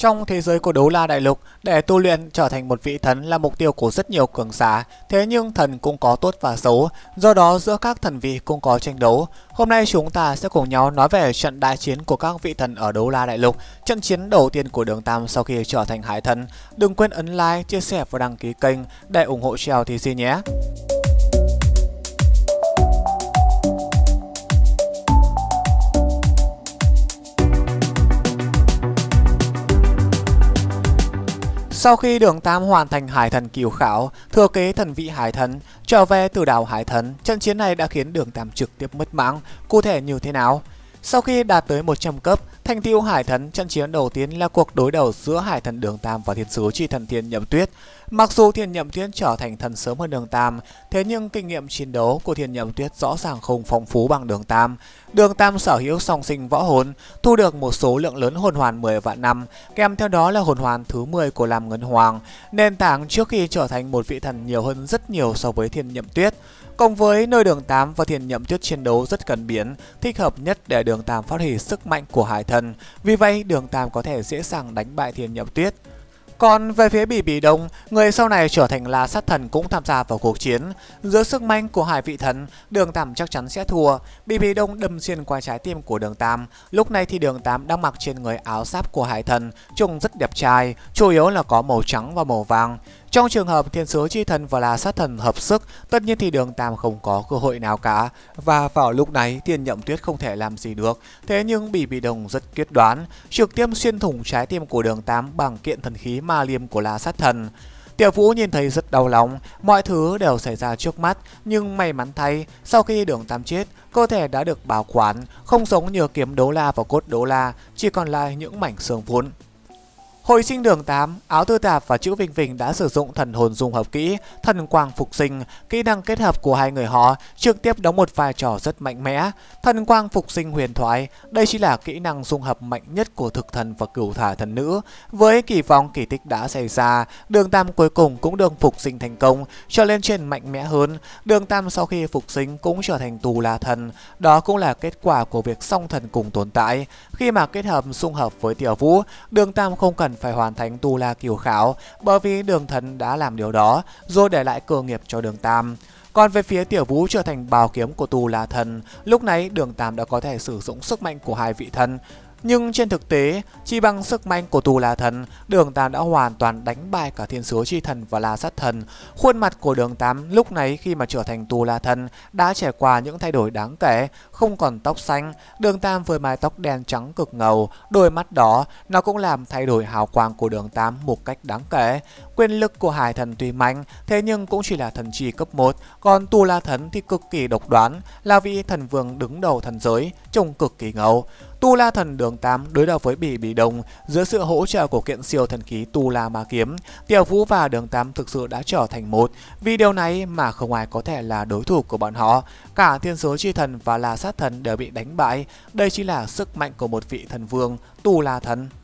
Trong thế giới của đấu la đại lục, để tu luyện trở thành một vị thần là mục tiêu của rất nhiều cường giả, thế nhưng thần cũng có tốt và xấu, do đó giữa các thần vị cũng có tranh đấu. Hôm nay chúng ta sẽ cùng nhau nói về trận đại chiến của các vị thần ở đấu la đại lục, trận chiến đầu tiên của đường Tam sau khi trở thành hải thần. Đừng quên ấn like, chia sẻ và đăng ký kênh để ủng hộ Trèo thì gì nhé. Sau khi Đường Tam hoàn thành Hải Thần Kiều Khảo, thừa kế thần vị Hải Thần, trở về từ đảo Hải Thần, trận chiến này đã khiến Đường Tam trực tiếp mất mạng, cụ thể như thế nào? Sau khi đạt tới 100 cấp, Thành tiêu Hải Thần trận chiến đầu tiên là cuộc đối đầu giữa Hải Thần Đường Tam và Thiên Sứ chi Thần Thiên Nhậm Tuyết. Mặc dù Thiên Nhậm Tuyết trở thành thần sớm hơn Đường Tam, thế nhưng kinh nghiệm chiến đấu của Thiên Nhậm Tuyết rõ ràng không phong phú bằng Đường Tam. Đường Tam sở hữu song sinh võ hồn, thu được một số lượng lớn hồn hoàn 10 vạn năm, kèm theo đó là hồn hoàn thứ 10 của Lam Ngân Hoàng, nền tảng trước khi trở thành một vị thần nhiều hơn rất nhiều so với Thiên Nhậm Tuyết. Cộng với nơi Đường Tam và Thiên Nhậm Tuyết chiến đấu rất cần biến, thích hợp nhất để Đường Tam phát huy sức mạnh của Hải thân, vì vậy đường Tam có thể dễ dàng đánh bại Thiên Nhậm Tuyết. Còn về phía Bỉ Bỉ Đông, người sau này trở thành là sát thần cũng tham gia vào cuộc chiến. Giữa sức mạnh của hai vị thần, đường Tam chắc chắn sẽ thua. Bỉ Bỉ Đông đâm xuyên qua trái tim của đường Tam. Lúc này thì đường Tam đang mặc trên người áo giáp của hải thần, trông rất đẹp trai, chủ yếu là có màu trắng và màu vàng. Trong trường hợp thiên sứ chi thần và là sát thần hợp sức, tất nhiên thì đường Tam không có cơ hội nào cả. Và vào lúc này, thiên nhậm tuyết không thể làm gì được. Thế nhưng Bỉ bị Đồng rất quyết đoán, trực tiếp xuyên thủng trái tim của đường Tam bằng kiện thần khí ma liêm của là sát thần. Tiểu Vũ nhìn thấy rất đau lòng, mọi thứ đều xảy ra trước mắt, nhưng may mắn thay, sau khi đường Tam chết, cơ thể đã được bảo quản, không giống như kiếm đố la và cốt đố la, chỉ còn lại những mảnh xương vốn. Hồi sinh đường 8, Áo Tư Tạp và Chữ Vinh Vinh đã sử dụng thần hồn dung hợp kỹ, thần quang phục sinh, kỹ năng kết hợp của hai người họ trực tiếp đóng một vai trò rất mạnh mẽ. Thần quang phục sinh huyền thoại, đây chính là kỹ năng dung hợp mạnh nhất của thực thần và cửu thả thần nữ. Với kỳ vọng kỳ tích đã xảy ra, đường Tam cuối cùng cũng được phục sinh thành công, trở lên trên mạnh mẽ hơn. Đường Tam sau khi phục sinh cũng trở thành tù la thần, đó cũng là kết quả của việc song thần cùng tồn tại. Khi mà kết hợp dung hợp với Tiểu Vũ, đường Tam không cần cần phải hoàn thành tu la kiều khảo bởi vì đường thần đã làm điều đó rồi để lại cơ nghiệp cho đường tam. Còn về phía tiểu vũ trở thành bào kiếm của tu la thần, lúc này đường tam đã có thể sử dụng sức mạnh của hai vị thần nhưng trên thực tế, chỉ bằng sức mạnh của tù la thần, đường Tam đã hoàn toàn đánh bại cả thiên sứ chi thần và la sát thần. Khuôn mặt của đường Tam lúc này khi mà trở thành tù la thần đã trải qua những thay đổi đáng kể, không còn tóc xanh, đường Tam với mái tóc đen trắng cực ngầu, đôi mắt đó nó cũng làm thay đổi hào quang của đường Tam một cách đáng kể. Quyền lực của hải thần tuy mạnh, thế nhưng cũng chỉ là thần chi cấp 1, còn tù la thần thì cực kỳ độc đoán, là vị thần vương đứng đầu thần giới, trông cực kỳ ngầu. Tu La Thần đường 8 đối đầu với Bỉ Bỉ Đông dưới sự hỗ trợ của kiện siêu thần khí Tu La Ma Kiếm, Tiểu Vũ và đường 8 thực sự đã trở thành một. Vì điều này mà không ai có thể là đối thủ của bọn họ. Cả Thiên Sứ Chi Thần và La Sát Thần đều bị đánh bại. Đây chính là sức mạnh của một vị thần vương Tu La Thần.